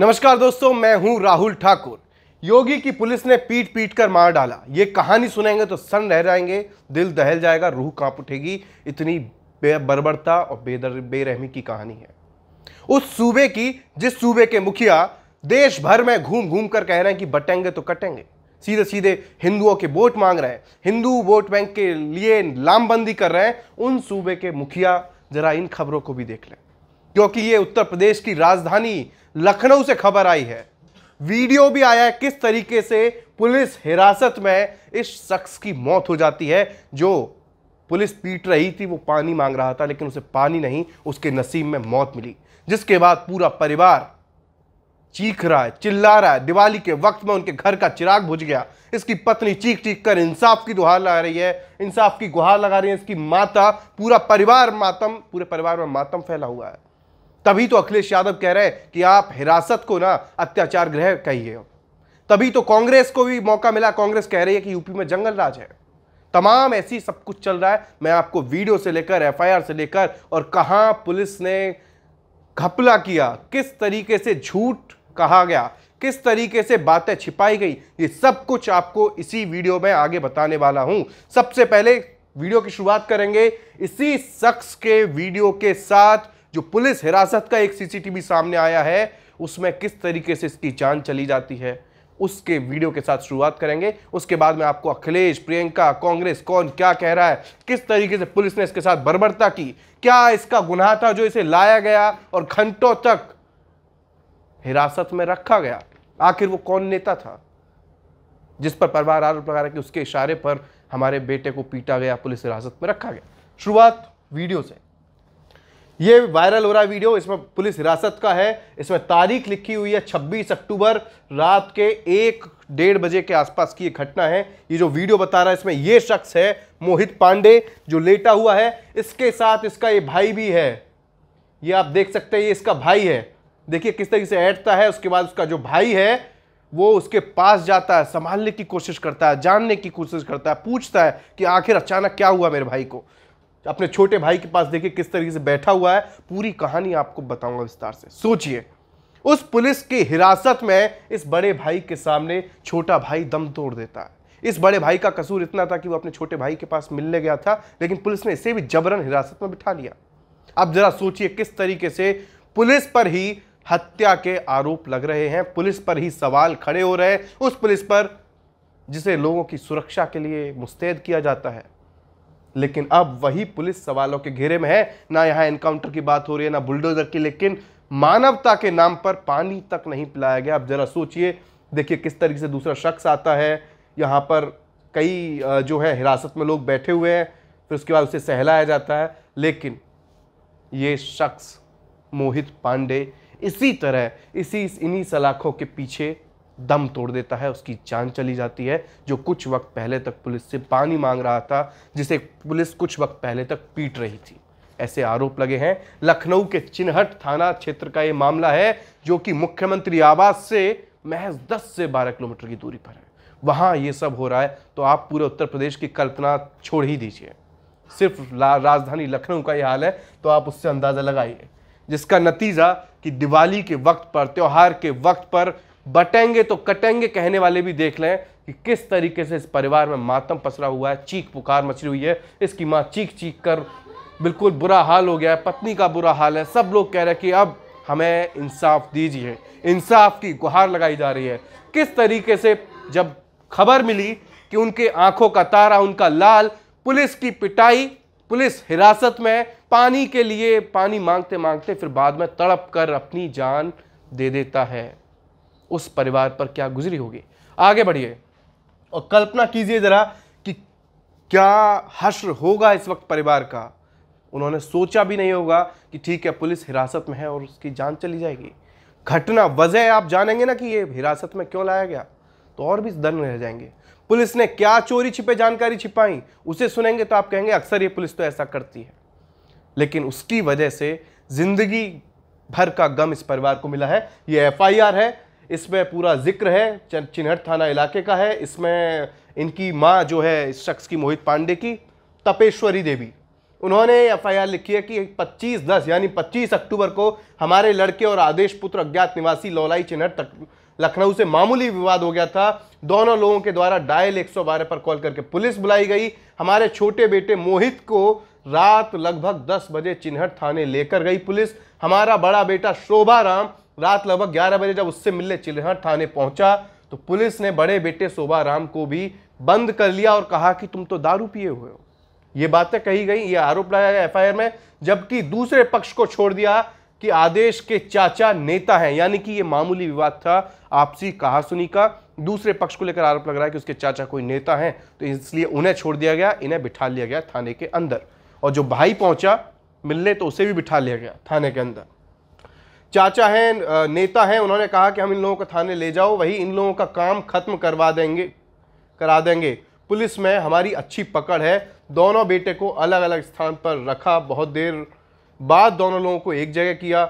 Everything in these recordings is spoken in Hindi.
नमस्कार दोस्तों मैं हूं राहुल ठाकुर योगी की पुलिस ने पीट पीट कर मार डाला ये कहानी सुनेंगे तो सन रह जाएंगे दिल दहल जाएगा रूह कांप उठेगी इतनी बर्बरता और बेदर बेरहमी की कहानी है उस सूबे की जिस सूबे के मुखिया देश भर में घूम घूम कर कह रहे हैं कि बटेंगे तो कटेंगे सीधे सीधे हिंदुओं के वोट मांग रहे हैं हिंदू वोट बैंक के लिए लामबंदी कर रहे हैं उन सूबे के मुखिया जरा इन खबरों को भी देख लें क्योंकि ये उत्तर प्रदेश की राजधानी लखनऊ से खबर आई है वीडियो भी आया है किस तरीके से पुलिस हिरासत में इस शख्स की मौत हो जाती है जो पुलिस पीट रही थी वो पानी मांग रहा था लेकिन उसे पानी नहीं उसके नसीब में मौत मिली जिसके बाद पूरा परिवार चीख रहा है चिल्ला रहा है दिवाली के वक्त में उनके घर का चिराग बुझ गया इसकी पत्नी चीख चीख कर इंसाफ की दुहार लगा रही है इंसाफ की गुहार लगा रही है इसकी माता पूरा परिवार मातम पूरे परिवार में मातम फैला हुआ है तभी तो अखिलेश यादव कह रहे हैं कि आप हिरासत को ना अत्याचार गृह कहिए तभी तो कांग्रेस को भी मौका मिला कांग्रेस कह रही है कि यूपी में जंगल राज है तमाम ऐसी सब कुछ चल रहा है मैं आपको वीडियो से लेकर एफआईआर से लेकर और कहा पुलिस ने घपला किया किस तरीके से झूठ कहा गया किस तरीके से बातें छिपाई गई ये सब कुछ आपको इसी वीडियो में आगे बताने वाला हूं सबसे पहले वीडियो की शुरुआत करेंगे इसी शख्स के वीडियो के साथ जो पुलिस हिरासत का एक सीसीटीवी सामने आया है उसमें किस तरीके से इसकी जान चली जाती है उसके वीडियो के साथ शुरुआत करेंगे उसके बाद में आपको अखिलेश प्रियंका कांग्रेस कौन क्या कह रहा है किस तरीके से पुलिस ने इसके साथ बर्बरता की क्या इसका गुनाह था जो इसे लाया गया और घंटों तक हिरासत में रखा गया आखिर वो कौन नेता था जिस पर परिवार आरोप लगा रहा है कि उसके इशारे पर हमारे बेटे को पीटा गया पुलिस हिरासत में रखा गया शुरुआत वीडियो से ये वायरल हो रहा है वीडियो इसमें पुलिस हिरासत का है इसमें तारीख लिखी हुई है छब्बीस अक्टूबर रात के एक डेढ़ बजे के आसपास की ये घटना है ये जो वीडियो बता रहा है इसमें ये शख्स है मोहित पांडे जो लेटा हुआ है इसके साथ इसका ये भाई भी है ये आप देख सकते हैं ये इसका भाई है देखिए किस तरीके से ऐठता है उसके बाद उसका जो भाई है वो उसके पास जाता है संभालने की कोशिश करता है जानने की कोशिश करता है पूछता है कि आखिर अचानक क्या हुआ मेरे भाई को अपने छोटे भाई के पास देखिए किस तरीके से बैठा हुआ है पूरी कहानी आपको बताऊंगा विस्तार से सोचिए उस पुलिस की हिरासत में इस बड़े भाई के सामने छोटा भाई दम तोड़ देता है इस बड़े भाई का कसूर इतना था कि वो अपने छोटे भाई के पास मिलने गया था लेकिन पुलिस ने इसे भी जबरन हिरासत में बिठा लिया अब जरा सोचिए किस तरीके से पुलिस पर ही हत्या के आरोप लग रहे हैं पुलिस पर ही सवाल खड़े हो रहे हैं उस पुलिस पर जिसे लोगों की सुरक्षा के लिए मुस्तैद किया जाता है लेकिन अब वही पुलिस सवालों के घेरे में है ना यहाँ एनकाउंटर की बात हो रही है ना बुलडोजर की लेकिन मानवता के नाम पर पानी तक नहीं पिलाया गया अब जरा सोचिए देखिए किस तरीके से दूसरा शख्स आता है यहाँ पर कई जो है हिरासत में लोग बैठे हुए हैं फिर उसके बाद उसे सहलाया जाता है लेकिन ये शख्स मोहित पांडे इसी तरह इसी इन्हीं सलाखों के पीछे दम तोड़ देता है उसकी जान चली जाती है जो कुछ वक्त पहले तक पुलिस से पानी मांग रहा था जिसे पुलिस कुछ वक्त पहले तक पीट रही थी ऐसे आरोप लगे हैं लखनऊ के चिन्हट थाना क्षेत्र का ये मामला है जो कि मुख्यमंत्री आवास से महज 10 से 12 किलोमीटर की दूरी पर है वहां ये सब हो रहा है तो आप पूरे उत्तर प्रदेश की कल्पना छोड़ ही दीजिए सिर्फ राजधानी लखनऊ का ये हाल है तो आप उससे अंदाज़ा लगाइए जिसका नतीजा कि दिवाली के वक्त पर त्यौहार के वक्त पर बटेंगे तो कटेंगे कहने वाले भी देख लें कि किस तरीके से इस परिवार में मातम पसरा हुआ है चीख पुकार मचरी हुई है इसकी माँ चीख चीख कर बिल्कुल बुरा हाल हो गया है पत्नी का बुरा हाल है सब लोग कह रहे हैं कि अब हमें इंसाफ दीजिए इंसाफ की गुहार लगाई जा रही है किस तरीके से जब खबर मिली कि उनके आंखों का तारा उनका लाल पुलिस की पिटाई पुलिस हिरासत में पानी के लिए पानी मांगते मांगते फिर बाद में तड़प कर अपनी जान दे देता है उस परिवार पर क्या गुजरी होगी आगे बढ़िए और कल्पना कीजिए ज़रा कि क्या हश्र होगा इस वक्त परिवार का उन्होंने सोचा भी नहीं होगा कि ठीक है पुलिस हिरासत में है और उसकी जान चली जाएगी घटना वजह आप जानेंगे ना कि ये हिरासत में क्यों लाया गया तो और भी दन रह जाएंगे पुलिस ने क्या चोरी छिपे जानकारी छिपाई उसे सुनेंगे तो आप कहेंगे अक्सर ये पुलिस तो ऐसा करती है लेकिन उसकी वजह से जिंदगी भर का गम इस परिवार को मिला है ये एफआईआर है इसमें पूरा जिक्र है चिन्हट थाना इलाके का है इसमें इनकी माँ जो है इस शख्स की मोहित पांडे की तपेश्वरी देवी उन्होंने आर लिखी है कि 25 दस यानी 25 अक्टूबर को हमारे लड़के और आदेश पुत्र अज्ञात निवासी लौलाई चिन्हट तक लखनऊ से मामूली विवाद हो गया था दोनों लोगों के द्वारा डायल 112 पर कॉल करके पुलिस बुलाई गई हमारे छोटे बेटे मोहित को रात लगभग 10 बजे चिन्हट थाने लेकर गई पुलिस हमारा बड़ा बेटा शोभा राम रात लगभग ग्यारह बजे जब उससे मिलने चिल्हट थाने पहुंचा तो पुलिस ने बड़े बेटे शोभा राम को भी बंद कर लिया और कहा कि तुम तो दारू पिए हुए हो ये बातें कही गई ये आरोप लगाया गया एफ में जबकि दूसरे पक्ष को छोड़ दिया कि आदेश के चाचा नेता हैं यानी कि ये मामूली विवाद था आपसी कहासुनी का दूसरे पक्ष को लेकर आरोप लग रहा है कि उसके चाचा कोई नेता हैं तो इसलिए उन्हें छोड़ दिया गया इन्हें बिठा लिया गया थाने के अंदर और जो भाई पहुंचा मिलने तो उसे भी बिठा लिया गया थाने के अंदर चाचा हैं नेता हैं उन्होंने कहा कि हम इन लोगों को थाने ले जाओ वही इन लोगों का काम खत्म करवा देंगे करा देंगे पुलिस में हमारी अच्छी पकड़ है दोनों बेटे को अलग अलग स्थान पर रखा बहुत देर बाद दोनों लोगों को एक जगह किया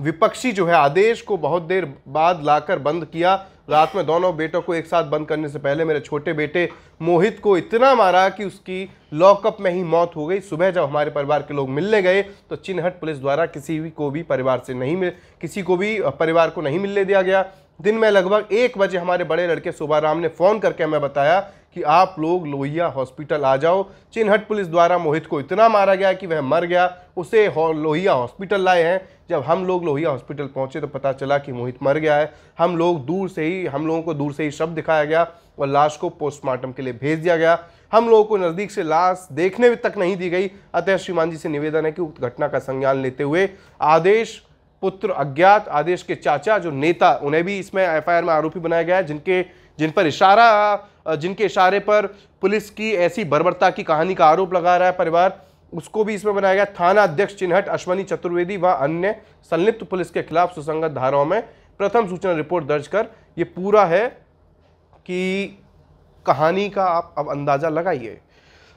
विपक्षी जो है आदेश को बहुत देर बाद लाकर बंद किया रात में दोनों बेटों को एक साथ बंद करने से पहले मेरे छोटे बेटे मोहित को इतना मारा कि उसकी लॉकअप में ही मौत हो गई सुबह जब हमारे परिवार के लोग मिलने गए तो चिन्हट पुलिस द्वारा किसी भी को भी परिवार से नहीं मिल किसी को भी परिवार को नहीं मिलने दिया गया दिन में लगभग एक बजे हमारे बड़े लड़के शोभा ने फ़ोन करके हमें बताया कि आप लोग लोहिया हॉस्पिटल आ जाओ चिन्हट पुलिस द्वारा मोहित को इतना मारा गया कि वह मर गया उसे लोहिया हॉस्पिटल लाए हैं जब हम लोग लोहिया हॉस्पिटल पहुंचे तो पता चला कि मोहित मर गया है हम लोग दूर से ही हम लोगों को दूर से ही शब दिखाया गया और लाश को पोस्टमार्टम के लिए भेज दिया गया हम लोगों को नज़दीक से लाश देखने तक नहीं दी गई अतः श्रीमान जी से निवेदन है कि उक्त घटना का संज्ञान लेते हुए आदेश पुत्र अज्ञात आदेश के चाचा जो नेता उन्हें भी इसमें एफआईआर में आरोपी बनाया गया है जिनके जिन पर इशारा जिनके इशारे पर पुलिस की ऐसी बर्बरता की कहानी का आरोप लगा रहा है परिवार उसको भी इसमें बनाया गया थाना अध्यक्ष चिन्हट अश्वनी चतुर्वेदी व अन्य संलिप्त पुलिस के खिलाफ सुसंगत धाराओं में प्रथम सूचना रिपोर्ट दर्ज कर ये पूरा है कि कहानी का आप अब अंदाज़ा लगाइए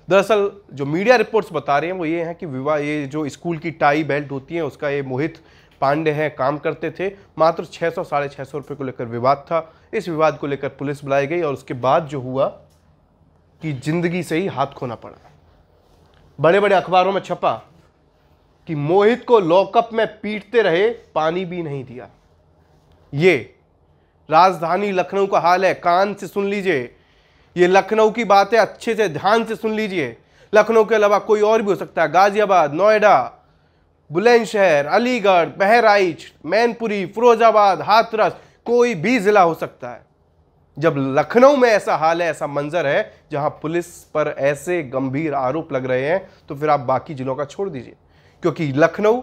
दरअसल जो मीडिया रिपोर्ट्स बता रहे हैं वो ये हैं कि विवाह ये जो स्कूल की टाई बेल्ट होती है उसका ये मोहित पांडे हैं काम करते थे मात्र 600 सौ साढ़े छः सौ रुपये को लेकर विवाद था इस विवाद को लेकर पुलिस बुलाई गई और उसके बाद जो हुआ कि जिंदगी से ही हाथ खोना पड़ा बड़े बड़े अखबारों में छपा कि मोहित को लॉकअप में पीटते रहे पानी भी नहीं दिया ये राजधानी लखनऊ का हाल है कान से सुन लीजिए ये लखनऊ की बात है अच्छे से ध्यान से सुन लीजिए लखनऊ के अलावा कोई और भी हो सकता है गाजियाबाद नोएडा बुलंदशहर अलीगढ़ बहराइच मैनपुरी फिरोजाबाद हाथरस कोई भी ज़िला हो सकता है जब लखनऊ में ऐसा हाल है ऐसा मंजर है जहां पुलिस पर ऐसे गंभीर आरोप लग रहे हैं तो फिर आप बाकी जिलों का छोड़ दीजिए क्योंकि लखनऊ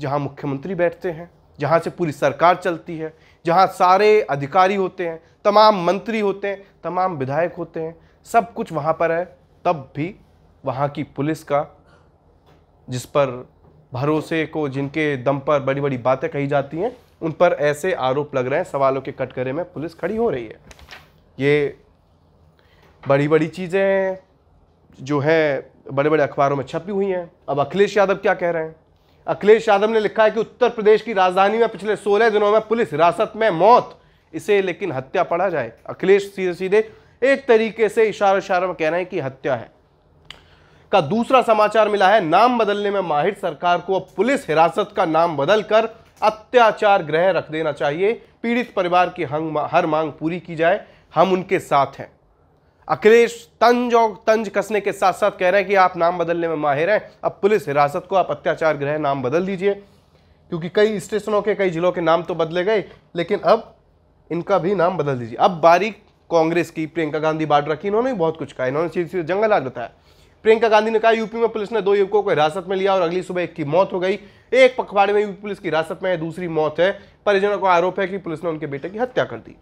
जहां मुख्यमंत्री बैठते हैं जहां से पूरी सरकार चलती है जहां सारे अधिकारी होते हैं तमाम मंत्री होते हैं तमाम विधायक होते हैं सब कुछ वहां पर है तब भी वहां की पुलिस का जिस पर भरोसे को जिनके दम पर बड़ी बड़ी बातें कही जाती हैं उन पर ऐसे आरोप लग रहे हैं सवालों के कटघरे में पुलिस खड़ी हो रही है ये बड़ी बड़ी चीज़ें जो है बड़े बड़े अखबारों में छपी हुई हैं अब अखिलेश यादव क्या कह रहे हैं अखिलेश यादव ने लिखा है कि उत्तर प्रदेश की राजधानी में पिछले सोलह दिनों में पुलिस हिरासत में मौत इसे लेकिन हत्या पढ़ा जाए अखिलेश सीधे सीधे एक तरीके से इशारों इशारों में कह रहे हैं कि हत्या है का दूसरा समाचार मिला है नाम बदलने में माहिर सरकार को अब पुलिस हिरासत का नाम बदलकर अत्याचार ग्रह रख देना चाहिए पीड़ित परिवार की हर मांग पूरी की जाए हम उनके साथ हैं अखिलेश तंज और तंज कसने के साथ साथ कह रहे हैं कि आप नाम बदलने में माहिर हैं अब पुलिस हिरासत को आप अत्याचार ग्रह नाम बदल दीजिए क्योंकि कई स्टेशनों के कई जिलों के नाम तो बदले गए लेकिन अब इनका भी नाम बदल दीजिए अब बारीक कांग्रेस की प्रियंका गांधी बाड्रा की इन्होंने बहुत कुछ कहा इन्होंने सीधे सीधे जंगल आज बताया प्रियंका गांधी ने कहा यूपी में पुलिस ने दो युवकों को हिरासत में लिया और अगली सुबह एक की मौत हो गई एक पखवाड़े में यूपी पुलिस की हिरासत में है दूसरी मौत है परिजनों को आरोप है कि पुलिस ने उनके बेटे की हत्या कर दी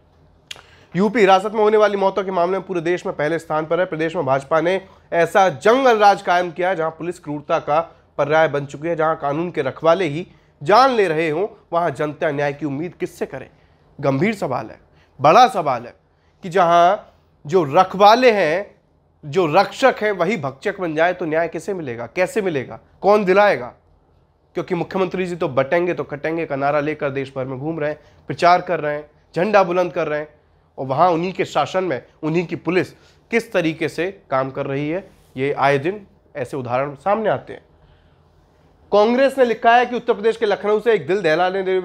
यूपी हिरासत में होने वाली मौतों के मामले में पूरे देश में पहले स्थान पर है प्रदेश में भाजपा ने ऐसा जंगल राज कायम किया है जहां पुलिस क्रूरता का पर्याय बन चुकी है जहां कानून के रखवाले ही जान ले रहे हों वहां जनता न्याय की उम्मीद किससे करें गंभीर सवाल है बड़ा सवाल है कि जहां जो रखवाले हैं जो रक्षक है वही भक्षक बन जाए तो न्याय किसे मिलेगा कैसे मिलेगा कौन दिलाएगा क्योंकि मुख्यमंत्री जी तो बटेंगे तो कटेंगे का नारा लेकर देश भर में घूम रहे हैं प्रचार कर रहे हैं झंडा बुलंद कर रहे हैं और वहाँ उन्हीं के शासन में उन्हीं की पुलिस किस तरीके से काम कर रही है ये आए दिन ऐसे उदाहरण सामने आते हैं कांग्रेस ने लिखा है कि उत्तर प्रदेश के लखनऊ से एक दिल दहला देने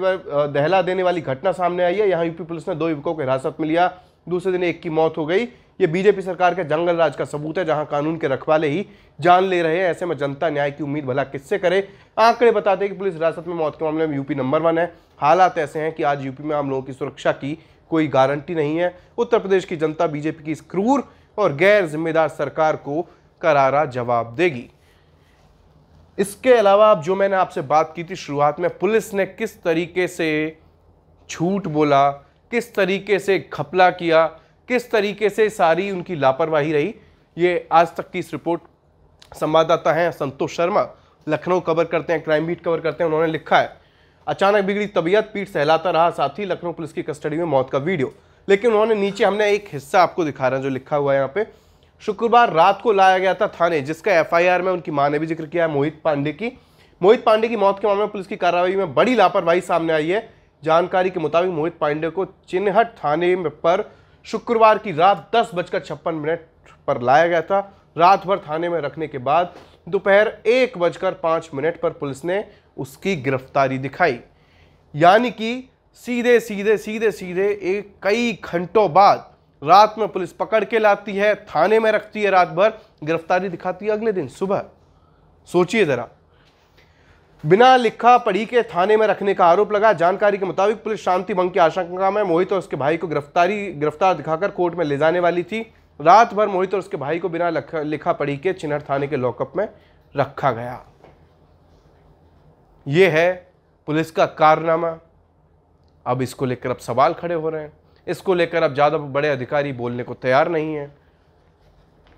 दहला देने वाली घटना सामने आई है यहाँ यूपी पुलिस ने दो युवकों को हिरासत में लिया दूसरे दिन एक की मौत हो गई ये बीजेपी सरकार के जंगल राज का सबूत है जहां कानून के रखवाले ही जान ले रहे हैं ऐसे में जनता न्याय की उम्मीद भला किससे करे आंकड़े बताते हैं कि पुलिस हिरासत में मौत के मामले में यूपी नंबर वन है हालात ऐसे हैं कि आज यूपी में आम लोगों की सुरक्षा की कोई गारंटी नहीं है उत्तर प्रदेश की जनता बीजेपी की इस क्रूर और गैर जिम्मेदार सरकार को करारा जवाब देगी इसके अलावा अब जो मैंने आपसे बात की थी शुरुआत में पुलिस ने किस तरीके से झूठ बोला किस तरीके से खपला किया किस तरीके से सारी उनकी लापरवाही रही ये आज तक की इस रिपोर्ट संवाददाता हैं संतोष शर्मा लखनऊ कवर करते हैं क्राइम बीट कवर करते हैं उन्होंने लिखा है अचानक बिगड़ी तबीयत पीठ सहलाता रहा साथ ही लखनऊ पुलिस की कस्टडी में मौत का वीडियो लेकिन उन्होंने नीचे हमने एक हिस्सा आपको दिखा रहे हैं जो लिखा हुआ है यहाँ पे शुक्रवार रात को लाया गया था थाने जिसका एफआईआर में उनकी मां ने भी जिक्र किया है मोहित पांडे की मोहित पांडे की मौत के मामले में पुलिस की कार्रवाई में बड़ी लापरवाही सामने आई है जानकारी के मुताबिक मोहित पांडे को चिन्हट थाने पर शुक्रवार की रात दस बजकर छप्पन मिनट पर लाया गया था रात भर थाने में रखने के बाद दोपहर एक बजकर पाँच मिनट पर पुलिस ने उसकी गिरफ्तारी दिखाई यानी कि सीधे सीधे सीधे सीधे एक कई घंटों बाद रात में पुलिस पकड़ के लाती है थाने में रखती है रात भर गिरफ्तारी दिखाती है अगले दिन सुबह सोचिए ज़रा बिना लिखा पढ़ी के थाने में रखने का आरोप लगा जानकारी के मुताबिक पुलिस शांति भंग की आशंका में मोहित और उसके भाई को गिरफ्तारी गिरफ्तार दिखाकर कोर्ट में ले जाने वाली थी रात भर मोहित और उसके भाई को बिना लिखा पढ़ी के चिन्हर थाने के लॉकअप में रखा गया ये है पुलिस का कारनामा अब इसको लेकर अब सवाल खड़े हो रहे हैं इसको लेकर अब ज़्यादा बड़े अधिकारी बोलने को तैयार नहीं है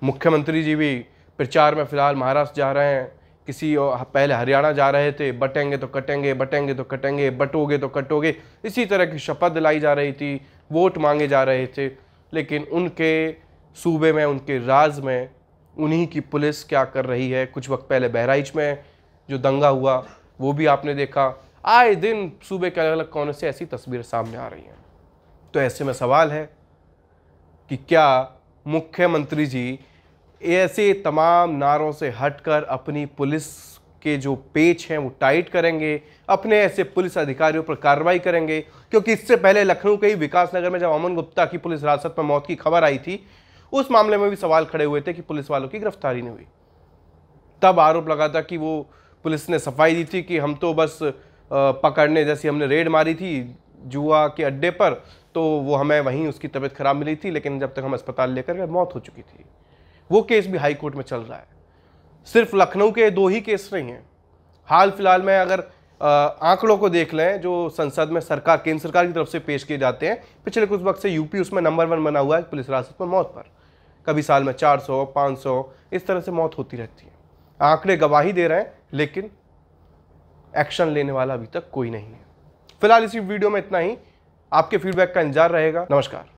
मुख्यमंत्री जी भी प्रचार में फिलहाल महाराष्ट्र जा रहे हैं किसी हाँ, पहले हरियाणा जा रहे थे बटेंगे तो कटेंगे बटेंगे तो कटेंगे बटोगे तो कटोगे इसी तरह की शपथ दिलाई जा रही थी वोट मांगे जा रहे थे लेकिन उनके सूबे में उनके राज में उन्हीं की पुलिस क्या कर रही है कुछ वक्त पहले बहराइच में जो दंगा हुआ वो भी आपने देखा आए दिन सूबे के अलग अलग कोने से ऐसी तस्वीरें सामने आ रही हैं तो ऐसे में सवाल है कि क्या मुख्यमंत्री जी ऐसे तमाम नारों से हटकर अपनी पुलिस के जो पेच हैं वो टाइट करेंगे अपने ऐसे पुलिस अधिकारियों पर कार्रवाई करेंगे क्योंकि इससे पहले लखनऊ के ही विकास नगर में जब अमन गुप्ता की पुलिस हिरासत में मौत की खबर आई थी उस मामले में भी सवाल खड़े हुए थे कि पुलिस वालों की गिरफ्तारी नहीं हुई तब आरोप लगा था कि वो पुलिस ने सफाई दी थी कि हम तो बस पकड़ने जैसी हमने रेड मारी थी जुआ के अड्डे पर तो वो हमें वहीं उसकी तबीयत खराब मिली थी लेकिन जब तक हम अस्पताल लेकर गए मौत हो चुकी थी वो केस भी हाई कोर्ट में चल रहा है सिर्फ लखनऊ के दो ही केस नहीं हैं हाल फिलहाल में अगर आंकड़ों को देख लें जो संसद में सरकार केंद्र सरकार की तरफ से पेश किए जाते हैं पिछले कुछ वक्त से यूपी उसमें नंबर वन बना हुआ है पुलिस हिरासत में मौत पर कभी साल में 400, 500 इस तरह से मौत होती रहती है आंकड़े गवाही दे रहे हैं लेकिन एक्शन लेने वाला अभी तक कोई नहीं है फिलहाल इसी वीडियो में इतना ही आपके फीडबैक का इंतजार रहेगा नमस्कार